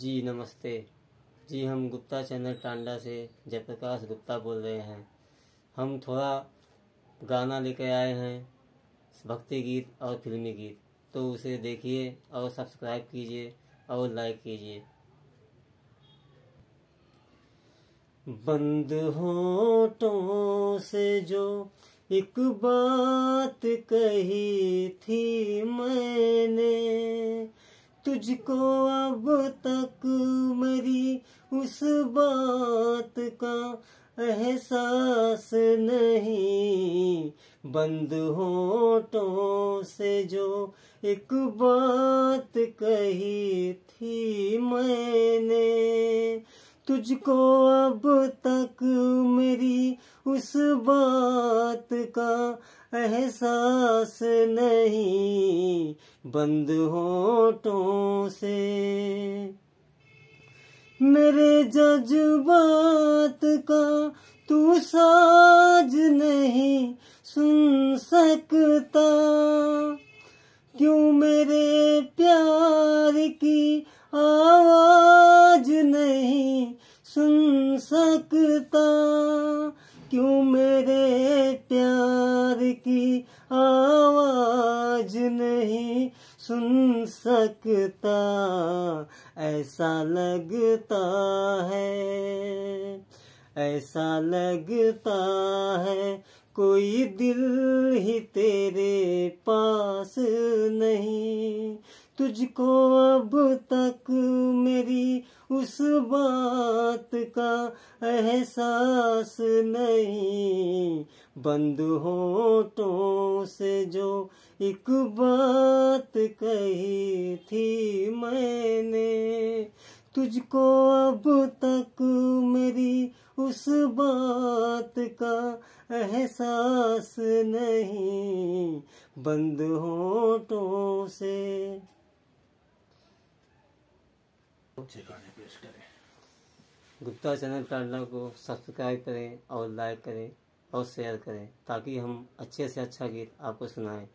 जी नमस्ते जी हम गुप्ता चैनल टांडा से जयप्रकाश गुप्ता बोल रहे हैं हम थोड़ा गाना लेकर आए हैं भक्ति गीत और फिल्मी गीत तो उसे देखिए और सब्सक्राइब कीजिए और लाइक कीजिए बंद होठों से जो एक बात कही थी मैंने तुझको अब तक मरी उस बात का एहसास नहीं बंद होठों से जो एक बात कही थी मैंने तुझको अब तक मेरी उस बात का एहसास नहीं बंद टो से मेरे जज्बात का तू साज नहीं सुन सकता क्यों मेरे प्यार की आवाज नहीं सुन सकता क्यों मेरे प्यार की आवाज नहीं सुन सकता ऐसा लगता है ऐसा लगता है कोई दिल ही तेरे पास नहीं तुझको अब तक मेरी उस बात का एहसास नहीं बंद हो तो से जो एक बात कही थी मैंने तुझको अब तक मेरी उस बात का एहसास नहीं बंद हो तो से गुप्ता चैनल चैनल को सब्सक्राइब करें और लाइक करें और शेयर करें ताकि हम अच्छे से अच्छा गीत आपको सुनाएं